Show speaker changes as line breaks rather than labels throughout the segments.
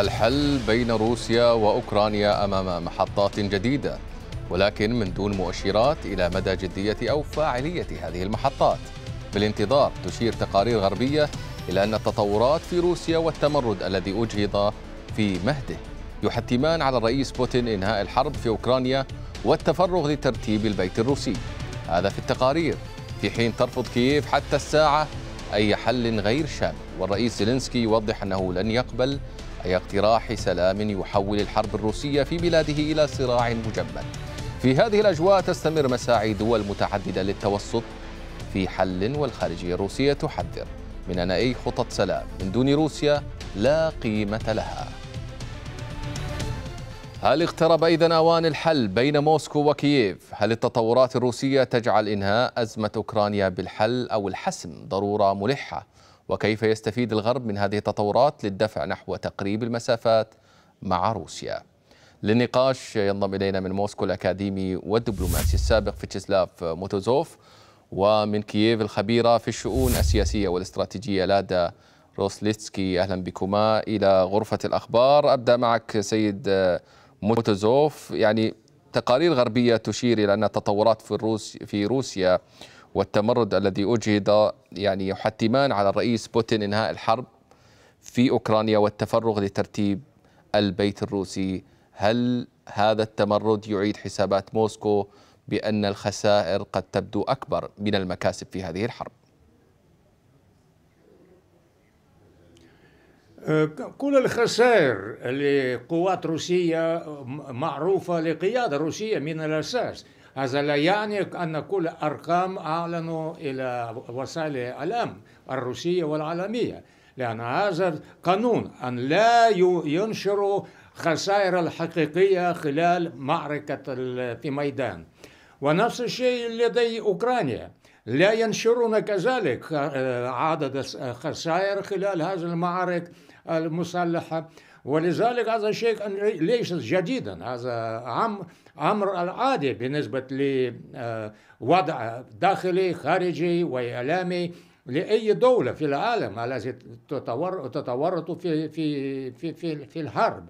الحل بين روسيا وأوكرانيا أمام محطات جديدة ولكن من دون مؤشرات إلى مدى جدية أو فاعلية هذه المحطات بالانتظار تشير تقارير غربية إلى أن التطورات في روسيا والتمرد الذي أجهض في مهده يحتمان على الرئيس بوتين إنهاء الحرب في أوكرانيا والتفرغ لترتيب البيت الروسي هذا في التقارير في حين ترفض كييف حتى الساعة أي حل غير شامل والرئيس زيلينسكي يوضح أنه لن يقبل هي اقتراح سلام يحول الحرب الروسية في بلاده إلى صراع مجمد في هذه الأجواء تستمر مساعي دول متعددة للتوسط في حل والخارجية الروسية تحذر من ان اي خطط سلام من دون روسيا لا قيمة لها هل اقترب اذا أوان الحل بين موسكو وكييف؟ هل التطورات الروسية تجعل إنهاء أزمة أوكرانيا بالحل أو الحسم ضرورة ملحة؟ وكيف يستفيد الغرب من هذه التطورات للدفع نحو تقريب المسافات مع روسيا للنقاش ينضم إلينا من موسكو الأكاديمي والدبلوماسي السابق فيتشسلاف موتوزوف ومن كييف الخبيرة في الشؤون السياسية والاستراتيجية لادا روسليتسكي أهلا بكما إلى غرفة الأخبار أبدأ معك سيد موتوزوف يعني تقارير غربية تشير إلى أن التطورات في, الروس في روسيا والتمرد الذي أجهد يعني يحتمان على الرئيس بوتين إنهاء الحرب في أوكرانيا والتفرغ لترتيب البيت الروسي هل هذا التمرد يعيد حسابات موسكو بأن الخسائر قد تبدو أكبر من المكاسب في هذه الحرب
كل الخسائر لقوات روسية معروفة لقيادة روسية من الأساس هذا لا يعني أن كل أرقام أعلنوا إلى وسائل الإعلام الروسية والعالمية لأن هذا قانون أن لا ينشروا خسائر الحقيقية خلال معركة في ميدان ونفس الشيء لدي أوكرانيا لا ينشرون كذلك آه، عدد خسائر خلال هذه المعارك المسلحة ولذلك هذا شيء ليس جديدا هذا امر العادي بالنسبه لوضع آه، داخلي خارجي واعلامي لاي دوله في العالم التي تتورط في في في في, في الحرب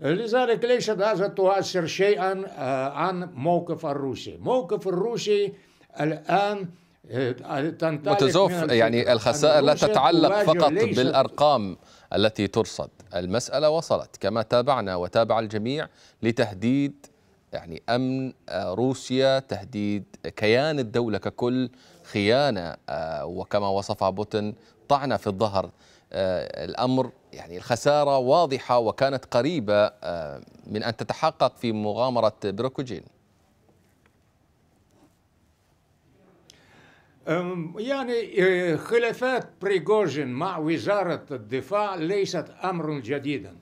لذلك ليست هذا تؤثر شيئا آه، عن موقف الروسي موقف الروسي الان متزوف يعني الخسائر لا تتعلق فقط بالأرقام
التي ترصد المسألة وصلت كما تابعنا وتابع الجميع لتهديد يعني أمن آه، روسيا تهديد كيان الدولة ككل خيانة آه، وكما وصفها بوتين طعنة في الظهر آه، الأمر يعني الخسارة واضحة وكانت قريبة من أن تتحقق في مغامرة بروكوجين
يعني خلافات بريغوجين مع وزارة الدفاع ليست أمر جديدا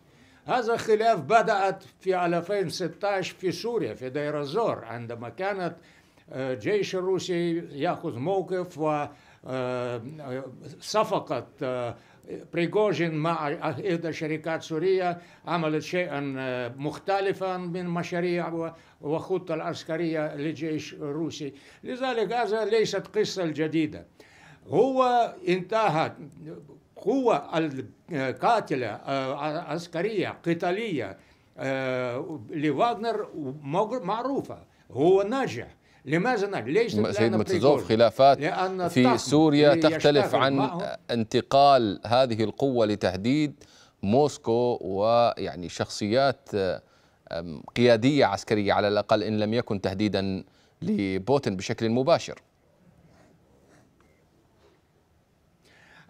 هذا خلاف بدأت في 2016 في سوريا في دير الزور عندما كانت الجيش الروسي يأخذ موقف وصفقت بريغوجين مع إحدى شركات سورية عملت شيئا مختلفا من مشاريع وخطة العسكرية للجيش الروسي لذلك هذا ليست قصة جديدة هو انتهت قوة القاتلة عسكرية قتالية لواغنر معروفة هو ناجح لماذا نحن؟ ليش سيد مرتزوف
خلافات في سوريا تختلف عن معه. انتقال هذه القوة لتهديد موسكو ويعني شخصيات آه، قيادية عسكرية على الأقل إن لم يكن تهديدا لبوتين بشكل مباشر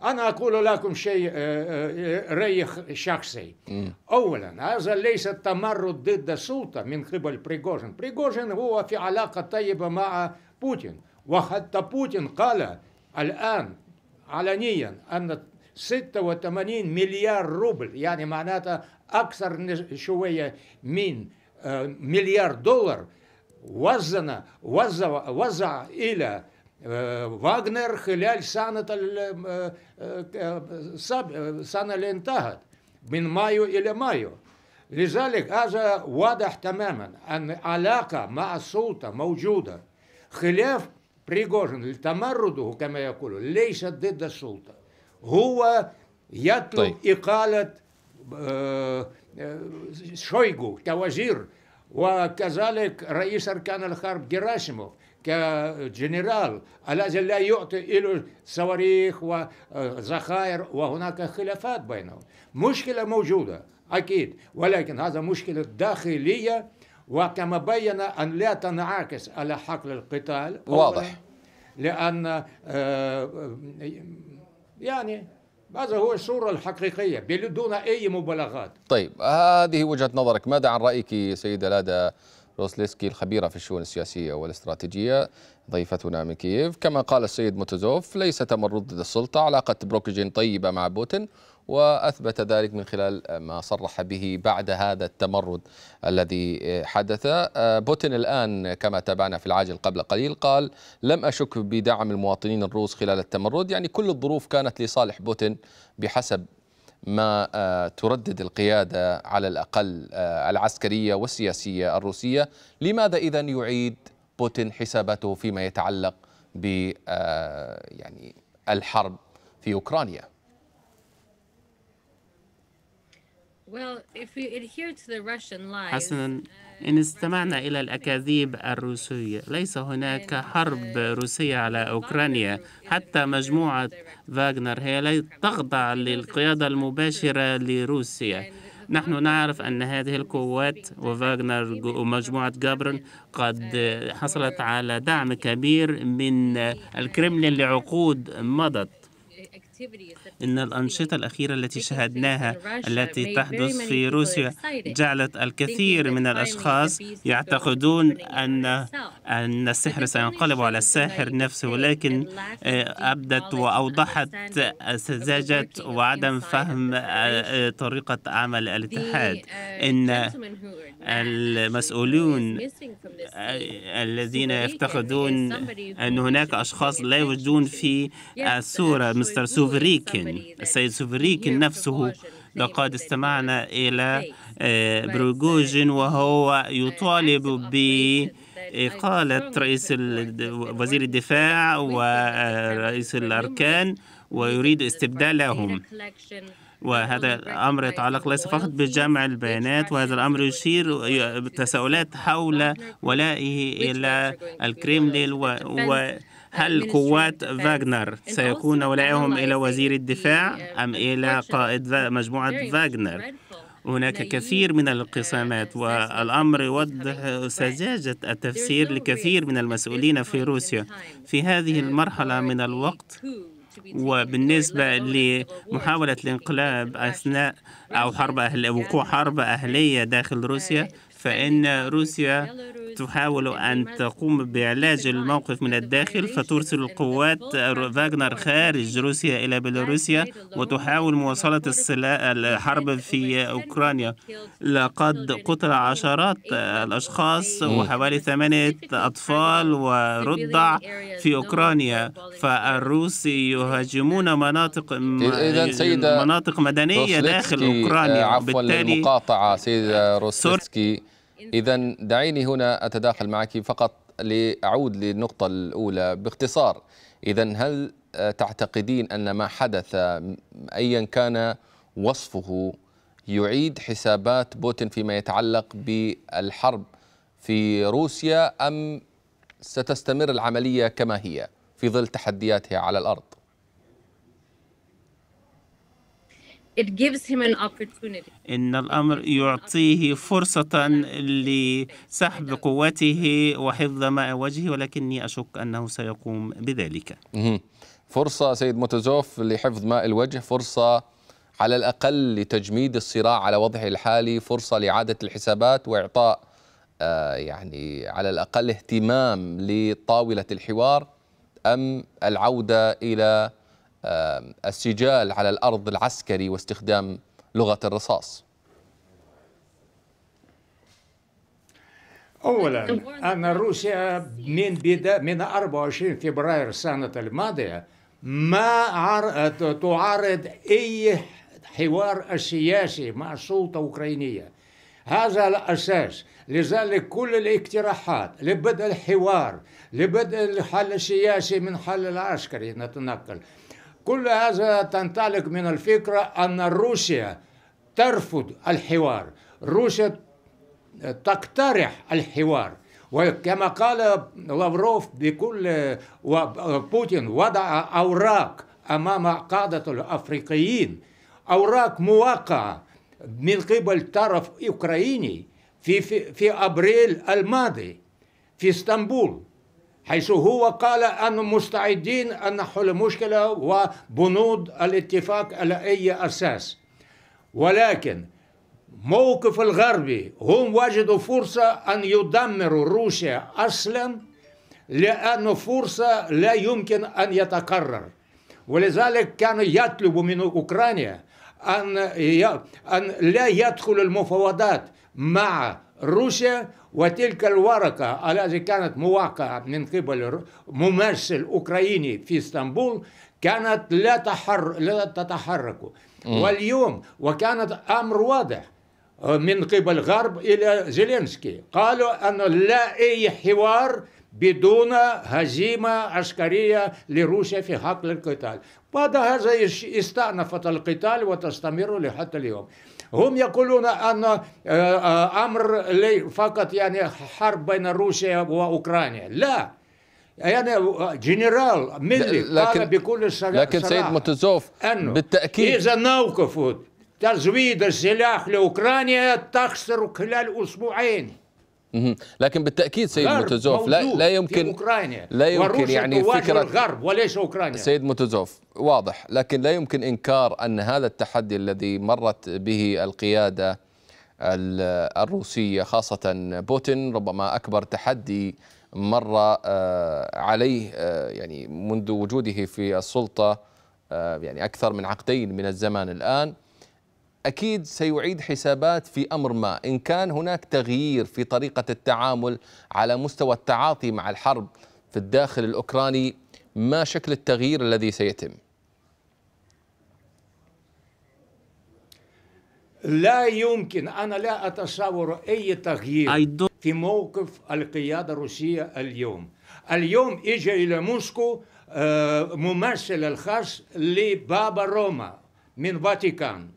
أنا أقول لكم شيء آه، آه، رأي شخصي أولا هذا ليس تمرد ضد السلطة من قبل بريغوجين بريغوجين هو في علاقة طيبة مع بوتين وحتى بوتين قال الآن علنيا أن 86 مليار روبل يعني معناتها أكثر شوية من آه، مليار دولار وزن وزع, وزع إلى فاغنر خلال سنة سنة اللي انتهت من مايو إلى مايو لذلك هذا واضح تماما أن علاقة مع السلطة موجودة خلاف بريغوجين لتمرده كما يقولوا ليس ضد السلطة هو يطلب طيب. إقالة شويغو كوزير وكذلك رئيس أركان الحرب جراسيموف كجنرال الذي لا يعطي له صواريخ وذخائر وهناك خلافات بينهم مشكلة موجودة أكيد ولكن هذا مشكلة داخلية وكما بين أن لا تنعكس على حقل القتال واضح لأن آه، يعني هذا هو الصورة الحقيقية بدون أي مبالغات
طيب هذه وجهة نظرك ماذا عن رأيك سيدة لادا روسليسكي الخبيرة في الشؤون السياسية والاستراتيجية ضيفتنا من كييف كما قال السيد موتوزوف ليس تمرد ضد السلطة علاقة بروكجين طيبة مع بوتين واثبت ذلك من خلال ما صرح به بعد هذا التمرد الذي حدث آه، بوتين الان كما تابعنا في العاجل قبل قليل قال لم اشك بدعم المواطنين الروس خلال التمرد يعني كل الظروف كانت لصالح بوتين بحسب ما آه، تردد القياده على الاقل آه، العسكريه والسياسيه الروسيه لماذا اذا يعيد بوتين حساباته فيما يتعلق ب يعني
الحرب في اوكرانيا حسنا uh, إن استمعنا إلى الأكاذيب الروسية ليس هناك uh, حرب روسية على أوكرانيا حتى مجموعة فاغنر هي لا تخضع للقيادة المباشرة لروسيا نحن نعرف أن هذه القوات وفاغنر ومجموعة جابرن قد uh, حصلت على دعم كبير من الكرملين لعقود مضت إن الأنشطة الأخيرة التي شاهدناها التي تحدث في روسيا جعلت الكثير من الأشخاص يعتقدون أن أن السحر سينقلب على الساحر نفسه ولكن آه، أبدت وأوضحت سذاجة وعدم فهم آه، آه، طريقة عمل الاتحاد إن المسؤولون الذين يفتقدون أن هناك أشخاص لا يوجدون في الصورة مستر سوفريكن السيد سوفريك نفسه لقد استمعنا إلى آه، بروجوجين وهو يطالب ب إقالة آه، رئيس وزير الدفاع ورئيس الأركان ويريد استبدالهم وهذا الأمر يتعلق ليس فقط بجمع البيانات وهذا الأمر يشير تساؤلات حول ولائه إلى الكريملين و, و هل قوات فاغنر سيكون ولائهم إلى وزير الدفاع أم إلى قائد مجموعة فاغنر؟ هناك كثير من uh, الانقسامات والأمر يوضح سذاجة التفسير لكثير من المسؤولين في روسيا في هذه المرحلة من الوقت وبالنسبة لمحاولة الانقلاب أثناء أو حرب أهل وقوع حرب أهلية داخل روسيا فإن روسيا تحاول أن تقوم بعلاج الموقف من الداخل فترسل القوات فاغنر خارج روسيا إلى بيلاروسيا وتحاول مواصلة الحرب في أوكرانيا لقد قتل عشرات الأشخاص وحوالي ثمانية أطفال ورضع في أوكرانيا فالروس يهاجمون مناطق مناطق مدنية داخل أوكرانيا عفوا للمقاطعة
سيدة روسلسكي إذا دعيني هنا أتداخل معك فقط لأعود للنقطة الأولى باختصار إذا هل تعتقدين أن ما حدث أيا كان وصفه يعيد حسابات بوتين فيما يتعلق بالحرب في روسيا أم ستستمر العملية كما هي في ظل تحدياتها على الأرض؟
It gives him an opportunity.
إن الأمر يعطيه فرصة لسحب قوته وحفظ ماء وجهه ولكني أشك أنه سيقوم بذلك فرصة
سيد متزوف لحفظ ماء الوجه فرصة على الأقل لتجميد الصراع على وضعه الحالي فرصة لإعادة الحسابات وإعطاء آه، يعني على الأقل اهتمام لطاولة الحوار أم العودة إلى السجال على الأرض العسكري واستخدام لغة الرصاص
أولا أن روسيا من بدا من 24 فبراير السنة الماضية ما تعارض أي حوار سياسي مع السلطة الأوكرانية هذا الأساس لذلك كل الاقتراحات لبدء الحوار لبدء الحل السياسي من حل العسكري نتنقل كل هذا تنطلق من الفكرة أن روسيا ترفض الحوار روسيا تقترح الحوار وكما قال لافروف بكل بوتين وضع أوراق أمام قادة الأفريقيين أوراق مواقعة من قبل طرف أوكراني في, في, في أبريل الماضي في اسطنبول حيث هو قال أن مستعدين أن نحل المشكلة وبنود الاتفاق على أي أساس ولكن موقف الغربي هم وجدوا فرصة أن يدمروا روسيا أصلا لأن فرصة لا يمكن أن يتكرر ولذلك كان يطلب من أوكرانيا أن لا يدخل المفاوضات مع روسيا وتلك الورقة التي كانت موقعة من قبل ممثل أوكراني في اسطنبول كانت لا, تحر... لا تتحرك واليوم وكانت أمر واضح آه، من قبل الغرب إلى زيلينسكي قالوا أن لا أي حوار بدون هزيمة عسكرية لروسيا في حقل القتال بعد هذا استأنفت القتال وتستمر لحتى اليوم هم يقولون أن آه، آه، أمر فقط يعني حرب بين روسيا وأوكرانيا لا يعني آه، جنرال ملي لكن قال بكل صراحة لكن سيد متزوف أنه بالتأكيد إذا نوقف تزويد السلاح لأوكرانيا تخسر خلال أسبوعين
لكن بالتاكيد سيد متزوف لا لا يمكن اوكرانيا لا يمكن يعني فكره الغرب
وليس اوكرانيا سيد
متزوف واضح لكن لا يمكن انكار ان هذا التحدي الذي مرت به القياده الروسيه خاصه بوتين ربما اكبر تحدي مر آه، عليه آه، يعني منذ وجوده في السلطه آه، يعني اكثر من عقدين من الزمان الان أكيد سيعيد حسابات في أمر ما إن كان هناك تغيير في طريقة التعامل على مستوى التعاطي مع الحرب في الداخل الأوكراني ما شكل التغيير الذي سيتم؟
لا يمكن أنا لا أتصور أي تغيير في موقف القيادة الروسية اليوم اليوم إجا إلى موسكو آه، ممثل الخاص لبابا روما من فاتيكان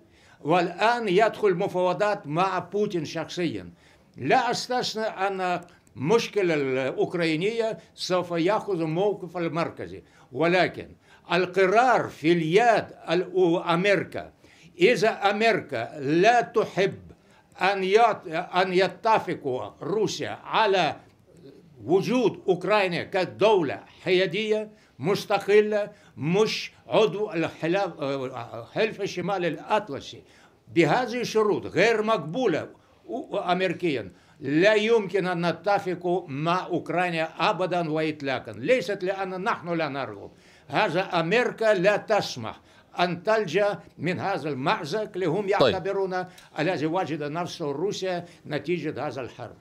والآن يدخل مفاوضات مع بوتين شخصيا لا أستثنى أن مشكلة الأوكرانية سوف يأخذ موقف المركزي ولكن القرار في اليد أمريكا إذا أمريكا لا تحب أن أن يتفق روسيا على وجود أوكرانيا كدولة حيادية مستقلة مش عضو حلف الشمال الأطلسي بهذه الشروط غير مقبولة أمريكيا لا يمكن أن نتفق مع أوكرانيا أبدا وإطلاقا ليست لأن نحن لا نرغب هذا أمريكا لا تسمح أن تلجأ من هذا المأزق لهم طيب. يعتبرون طيب. الذي وجد نفسه روسيا نتيجة هذا الحرب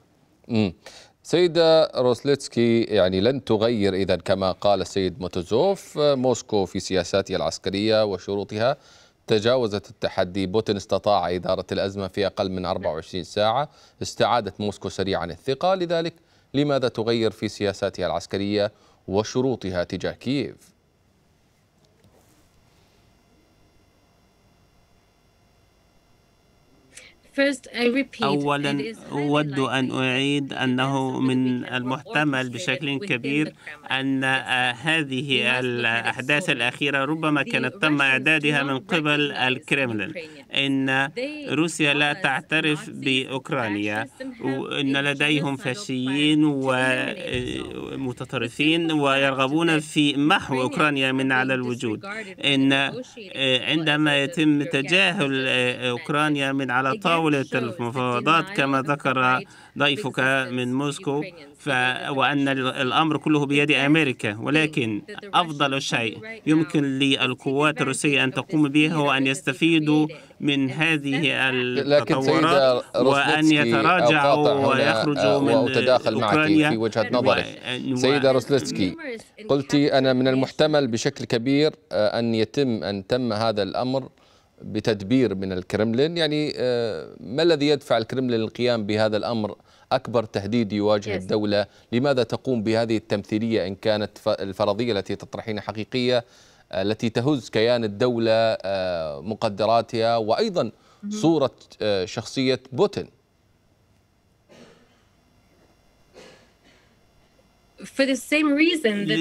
سيدة روسليتسكي يعني لن تغير إذا كما قال السيد موتوزوف موسكو في سياساتها العسكرية وشروطها تجاوزت التحدي بوتين استطاع إدارة الأزمة في أقل من 24 ساعة استعادت موسكو سريعا الثقة لذلك لماذا تغير في سياساتها العسكرية وشروطها تجاه كييف أولا أود
أن أعيد أنه من المحتمل بشكل كبير أن آه، هذه الأحداث الأخيرة ربما كانت تم إعدادها من قبل الكرملين إن روسيا لا تعترف بأوكرانيا وإن لديهم فاشيين ومتطرفين آه، آه، ويرغبون في محو أوكرانيا من على الوجود إن عندما يتم تجاهل أوكرانيا من على طاولة محاولة المفاوضات كما ذكر ضيفك من موسكو ف... وأن الأمر كله بيد أمريكا ولكن أفضل شيء يمكن للقوات الروسية أن تقوم به هو أن يستفيدوا من هذه التطورات وأن يتراجعوا ويخرجوا آه، من وأتداخل معك في
وجهة نظرك سيدة روسلتسكي قلت أنا من المحتمل بشكل كبير آه، أن يتم أن تم هذا الأمر بتدبير من الكرملين يعني آه، ما الذي يدفع الكرملين للقيام بهذا الأمر أكبر تهديد يواجه الدولة لماذا تقوم بهذه التمثيلية إن كانت الفرضية التي تطرحينها حقيقية آه، التي تهز كيان الدولة آه، مقدراتها وأيضا صورة
شخصية بوتين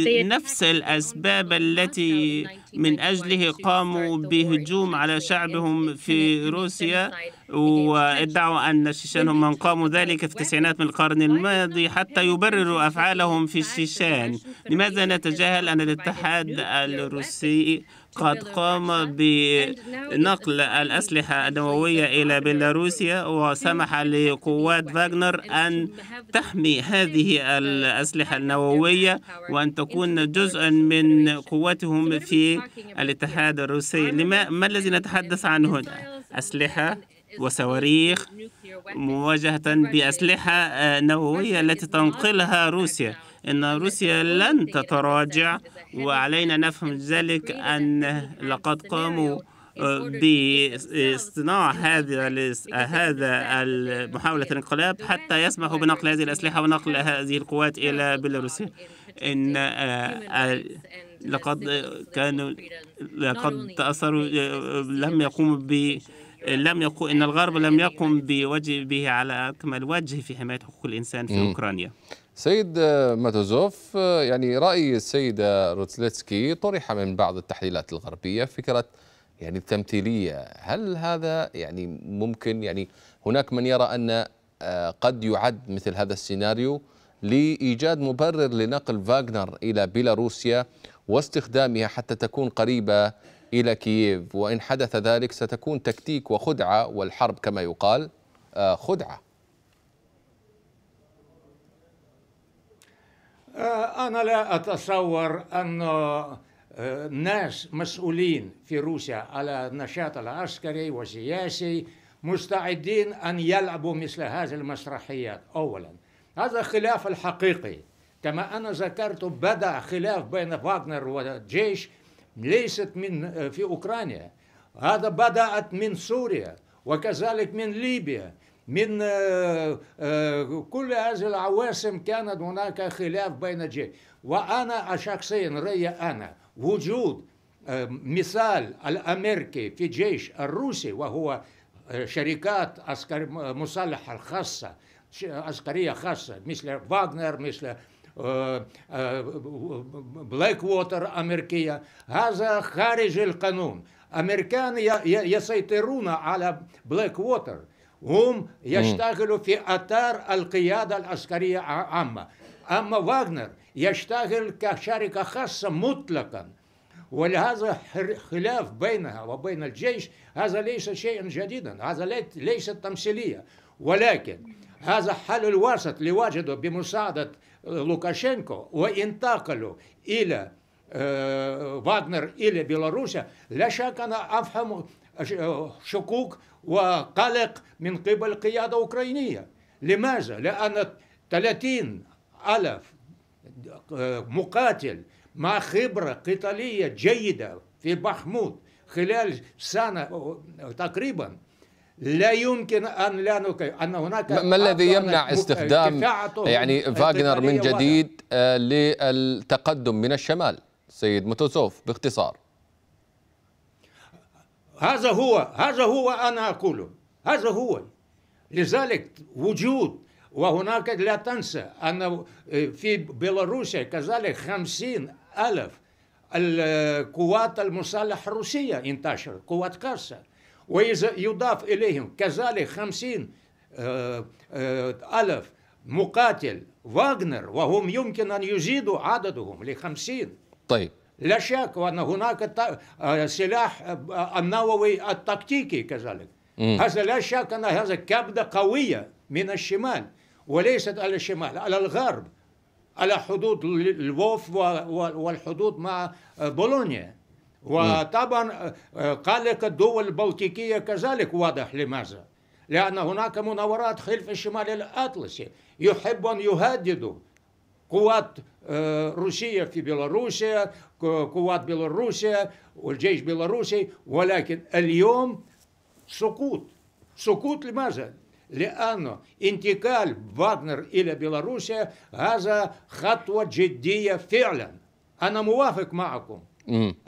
لنفس الأسباب التي من أجله قاموا بهجوم على شعبهم في روسيا وادعوا أن الشيشان هم من قاموا ذلك في التسعينات من القرن الماضي حتى يبرروا أفعالهم في الشيشان لماذا نتجاهل أن الاتحاد الروسي قد قام بنقل الأسلحة النووية إلى بيلاروسيا وسمح لقوات فاغنر أن تحمي هذه الأسلحة النووية وأن تكون جزءا من قوتهم في الاتحاد الروسي لما ما الذي نتحدث عنه هنا أسلحة وصواريخ مواجهة بأسلحة آه، نووية التي تنقلها روسيا إن روسيا لن تتراجع وعلينا نفهم ذلك أن لقد قاموا آه، باصطناع هذا هذا محاولة الانقلاب حتى يسمحوا بنقل هذه الأسلحة ونقل هذه القوات إلى بيلاروسيا إن آه، لقد كانوا لقد تأثروا آه، لم يقوموا ب لم يقوم ان الغرب لم يقم بواجبه على اكمل وجه في حمايه حقوق الانسان في اوكرانيا. سيد
آه، ماتوزوف آه، يعني راي السيده روتسليتسكي طرح من بعض التحليلات الغربيه فكره يعني التمثيليه، هل هذا يعني ممكن يعني هناك من يرى ان قد يعد مثل هذا السيناريو لايجاد مبرر لنقل فاغنر الى بيلاروسيا واستخدامها حتى تكون قريبة إلى كييف وإن حدث ذلك ستكون تكتيك وخدعة والحرب كما يقال آه، خدعة
آه، أنا لا أتصور أن آه، ناس مسؤولين في روسيا على النشاط العسكري والسياسي مستعدين أن يلعبوا مثل هذه المسرحيات أولا هذا خلاف الحقيقي كما أنا ذكرت بدأ خلاف بين فاغنر والجيش ليست من في أوكرانيا هذا بدأت من سوريا وكذلك من ليبيا من آه، آه، كل هذه العواصم كانت هناك خلاف بين الجيش وأنا شخصيا رأيي أنا وجود آه، مثال الأمريكي في الجيش الروسي وهو شركات عسكر مسلحة خاصة عسكرية خاصة مثل فاغنر مثل بلاك ووتر أمريكية هذا خارج القانون أمريكان يسيطرون على بلاك ووتر هم يشتغلوا في أطار القيادة العسكرية عامة أما واغنر يشتغل كشركة خاصة مطلقاً ولهذا خلاف بينها وبين الجيش هذا ليس شيئا جديدا هذا ليس تمثيلية ولكن هذا حل الوسط لوجده بمساعدة لوكاشينكو وانتقلوا إلى فاغنر إلى بيلاروسيا لا شك أنا أفهم شكوك وقلق من قبل القيادة الأوكرانية لماذا؟ لأن 30 ألف مقاتل مع خبرة قتالية جيدة في بحمود خلال سنة تقريباً لا يمكن ان لا نكي ان هناك ما الذي يمنع استخدام يعني فاغنر من جديد
آه، للتقدم من الشمال سيد متوسوف باختصار
هذا هو هذا هو انا اقوله هذا هو لذلك وجود وهناك لا تنسى أن في بيلاروسيا كذلك خمسين ألف القوات المسلحة الروسية انتشرت قوات كاسة وإذا يضاف إليهم كذلك خمسين آه، آه، ألف مقاتل واغنر وهم يمكن أن يزيدوا عددهم لخمسين طيب لا شك وأن هناك آه، سلاح النووي التكتيكي كذلك مم. هذا لا شك أن هذا كبدة قوية من الشمال وليست على الشمال على الغرب على حدود الوف والحدود مع بولونيا وطبعا آه، قلق الدول البلطيكية كذلك واضح لماذا لأن هناك مناورات خلف الشمال الأطلسي يحب أن يهددوا قوات آه، روسية في بيلاروسيا قوات بيلاروسيا والجيش بيلاروسي ولكن اليوم سقوط سقوط لماذا؟ لأن انتقال فاغنر إلى بيلاروسيا هذا خطوة جدية فعلا أنا موافق معكم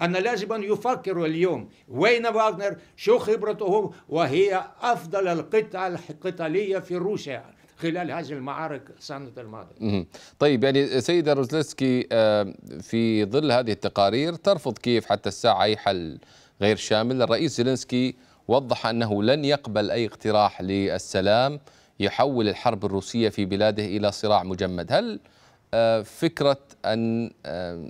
أن لازم أن يفكروا اليوم وين فاغنر شو خبرته وهي أفضل القطع القتالية في روسيا خلال هذه المعارك السنة الماضية
طيب يعني سيدة روزلسكي آه، في ظل هذه التقارير ترفض كيف حتى الساعة أي حل غير شامل الرئيس زيلنسكي وضح أنه لن يقبل أي اقتراح للسلام يحول الحرب الروسية في بلاده إلى صراع مجمد هل آه، فكرة أن آه،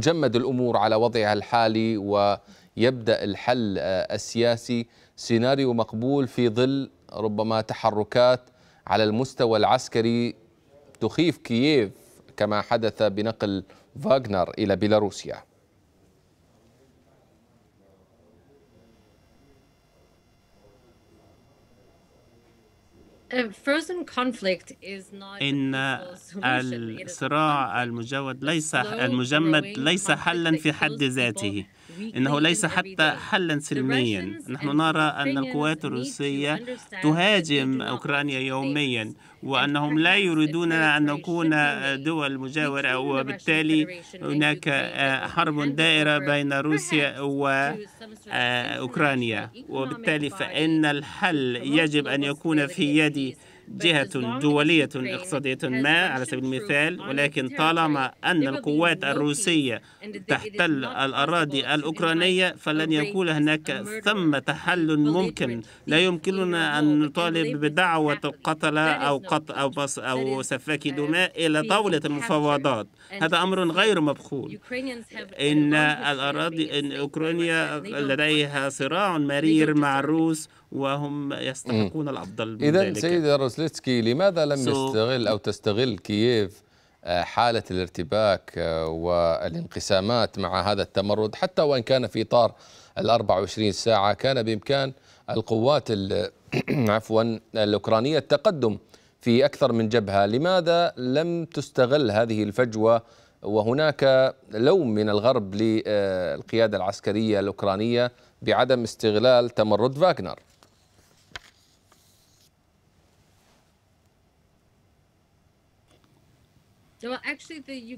تجمد الامور على وضعها الحالي ويبدا الحل آه، السياسي سيناريو مقبول في ظل ربما تحركات على المستوى العسكري تخيف كييف كما حدث بنقل فاغنر الى بيلاروسيا إن الصراع
المجود ليس المجمد ليس حلا في حد ذاته إنه ليس حتى حلا سلميا نحن نرى أن القوات الروسية تهاجم أوكرانيا يوميا وأنهم لا يريدون أن نكون دول مجاورة وبالتالي هناك آه، حرب دائرة بين روسيا وأوكرانيا آه، وبالتالي فإن الحل يجب أن يكون في يد جهة دولية اقتصادية ما على سبيل المثال ولكن طالما أن القوات الروسية تحتل الأراضي الأوكرانية فلن يكون هناك ثم تحل ممكن لا يمكننا أن نطالب بدعوة قتلة أو قط أو بص أو سفاك دماء إلى طاولة المفاوضات هذا أمر غير مبخول إن الأراضي إن أوكرانيا لديها صراع مرير مع الروس وهم يستحقون الأفضل من إذا سيد
روسليتسكي لماذا لم so يستغل أو تستغل كييف آه، حالة الارتباك آه، والانقسامات مع هذا التمرد حتى وإن كان في إطار ال 24 ساعة كان بإمكان القوات عفوا الأوكرانية التقدم في أكثر من جبهة لماذا لم تستغل هذه الفجوة وهناك لوم من الغرب للقيادة العسكرية الأوكرانية بعدم استغلال تمرد فاغنر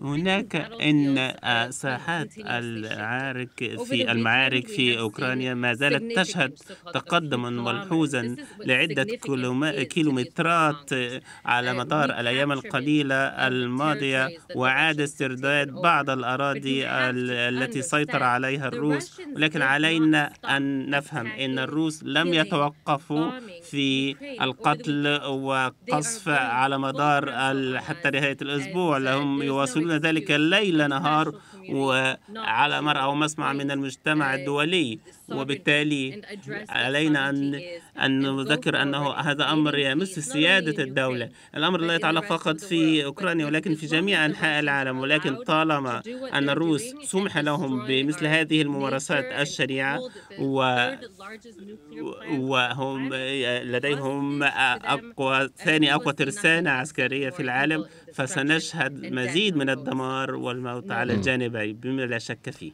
هناك إن uh, آه، ساحات العارك في المعارك في أوكرانيا ما زالت تشهد تقدما ملحوظا لعدة كيلومترات على مدار الأيام القليلة الماضية وعاد استرداد بعض الأراضي التي سيطر عليها الروس ولكن علينا أن نفهم أن الروس لم يتوقفوا في القتل وقصف على مدار حتى نهاية الأسبوع لهم هم يواصلون ذلك ليل نهار وعلى نعم. مرأى أو مسمع من المجتمع uh, الدولي وبالتالي علينا أن أن نذكر أنه هذا أمر يمس سيادة الدولة الأمر لا يتعلق فقط في أوكرانيا ولكن في جميع أنحاء العالم ولكن طالما أن الروس سمح لهم بمثل هذه الممارسات الشريعة و... وهم لديهم أقوى ثاني أقوى ترسانة عسكرية في العالم فسنشهد مزيد من الدمار والموت نعم. على الجانبين بما لا شك فيه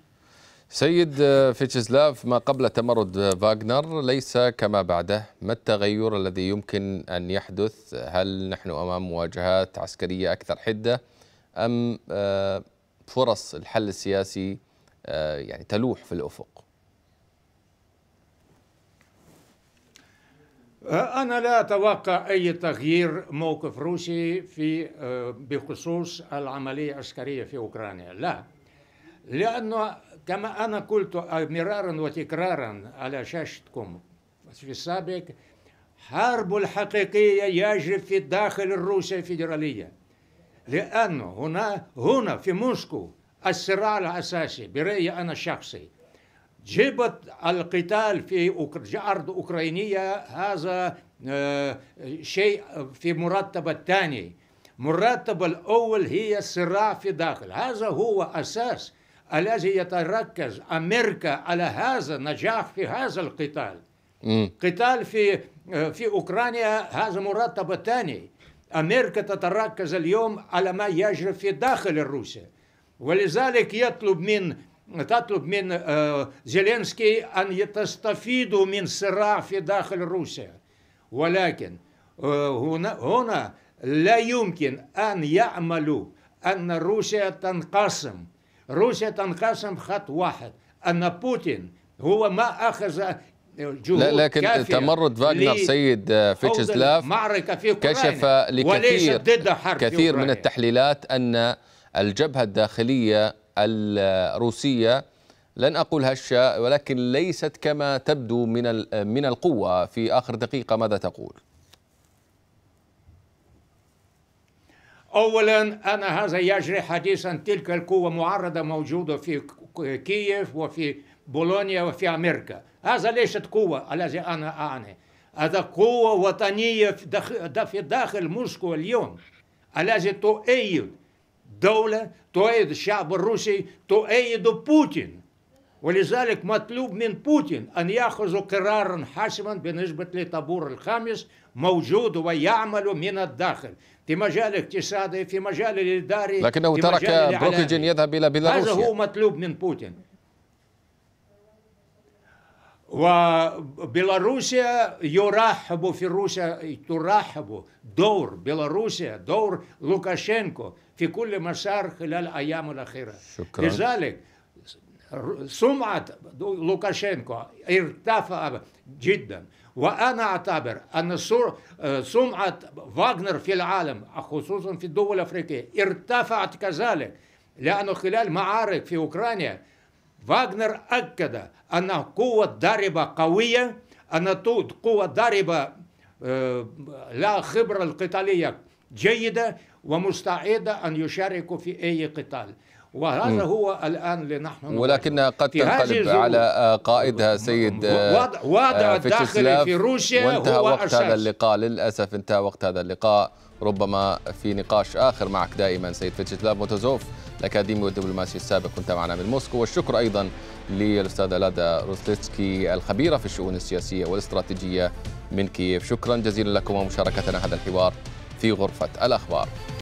سيد
فيتشزلاف ما قبل تمرد فاغنر ليس كما بعده ما التغير الذي يمكن أن يحدث هل نحن أمام مواجهات عسكرية أكثر حدة أم آه، فرص الحل السياسي آه، يعني تلوح في الأفق
أنا لا أتوقع أي تغيير موقف روسي في آه، بخصوص العملية العسكرية في أوكرانيا لا لأنه كما أنا قلت مرارا وتكرارا على شاشتكم في السابق حرب الحقيقية يجري في داخل الروسية الفيدرالية لأنه هنا هنا في موسكو الصراع الأساسي برأيي أنا الشخصي جبت القتال في أرض أوكرانية هذا آه، شيء في مرتبة الثاني مرتبة الأول هي الصراع في داخل هذا هو أساس الذي يتركز أمريكا على هذا نجاح في هذا القتال م. قتال في آه، في أوكرانيا هذا مرتبة ثاني أمريكا تتركز اليوم على ما يجري في داخل روسيا ولذلك يطلب من تطلب من زيلينسكي أن يتستفيدوا من صراع في داخل روسيا ولكن هنا, هنا لا يمكن أن يعملوا أن روسيا تنقسم روسيا تنقسم خط واحد أن بوتين هو ما أخذ لا لكن تمرد فاغنر سيد في كشف لكثير كثير من
التحليلات أن الجبهة الداخلية الروسية لن أقول هشة ولكن ليست كما تبدو من من القوة في آخر دقيقة ماذا تقول؟
أولا أنا هذا يجري حديثا تلك القوة معرضة موجودة في كييف وفي بولونيا وفي أمريكا هذا ليست قوة الذي أنا أعني هذا قوة وطنية في داخل, موسكو اليوم الذي تؤيد دولة تؤيد الشعب الروسي تؤيد بوتين ولذلك مطلوب من بوتين أن يأخذ قرارا حاسما بالنسبة لطابور الخامس موجود ويعمل من الداخل في مجال اقتصادي في مجال الإداري لكنه ترك بروكيجين
يذهب إلى بيلاروسيا هذا هو
مطلوب من بوتين وبيلاروسيا يرحب في روسيا ترحب دور بيلاروسيا دور لوكاشينكو في كل مسار خلال أيام الأخيرة شكرا. لذلك سمعة لوكاشينكو ارتفع جدا وأنا أعتبر أن سمعة فاغنر في العالم خصوصا في الدول الأفريقية ارتفعت كذلك لأنه خلال معارك في أوكرانيا فاغنر أكد أن قوة ضاربة قوية أن قوة ضاربة آه، لا خبرة القتالية جيدة ومستعدة أن يشاركوا في أي قتال وهذا هو الان اللي نحن ولكن
قد تنقلب على آه، قائدها سيد وضع, آه، وضع الداخلي آه، في روسيا وانتهى هو وقت أشاش. هذا اللقاء للاسف انتهى وقت هذا اللقاء ربما في نقاش اخر معك دائما سيد فيتشسلاف موتوزوف الاكاديمي والدبلوماسي السابق كنت معنا من موسكو والشكر ايضا للاستاذه لادا روسليتسكي الخبيره في الشؤون السياسيه والاستراتيجيه من كييف شكرا جزيلا لكم ومشاركتنا هذا الحوار في غرفة الأخبار